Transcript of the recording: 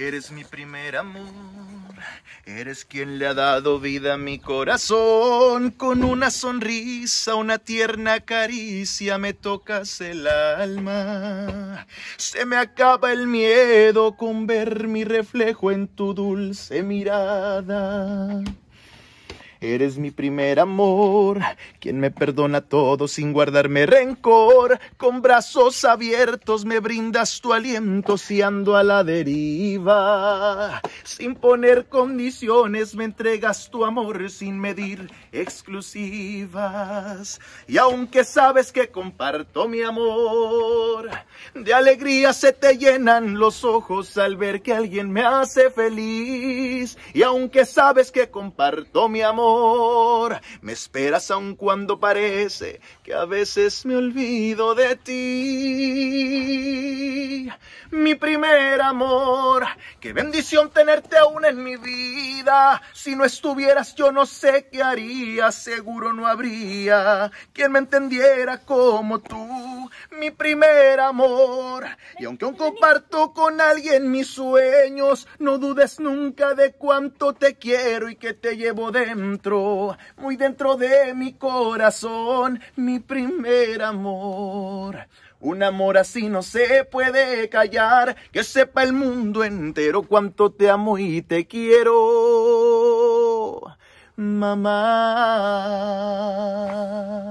Eres mi primer amor, eres quien le ha dado vida a mi corazón. Con una sonrisa, una tierna caricia, me tocas el alma. Se me acaba el miedo con ver mi reflejo en tu dulce mirada. Eres mi primer amor, quien me perdona todo sin guardarme rencor. Con brazos abiertos me brindas tu aliento si ando a la deriva. Sin poner condiciones me entregas tu amor sin medir exclusivas. Y aunque sabes que comparto mi amor, de alegría se te llenan los ojos al ver que alguien me hace feliz. Y aunque sabes que comparto mi amor, me esperas aun cuando parece que a veces me olvido de ti. Mi primer amor, qué bendición tenerte aún en mi vida. Si no estuvieras yo no sé qué haría, seguro no habría quien me entendiera como tú mi primer amor. Y aunque aún comparto con alguien mis sueños, no dudes nunca de cuánto te quiero y que te llevo dentro, muy dentro de mi corazón, mi primer amor. Un amor así no se puede callar, que sepa el mundo entero cuánto te amo y te quiero, mamá.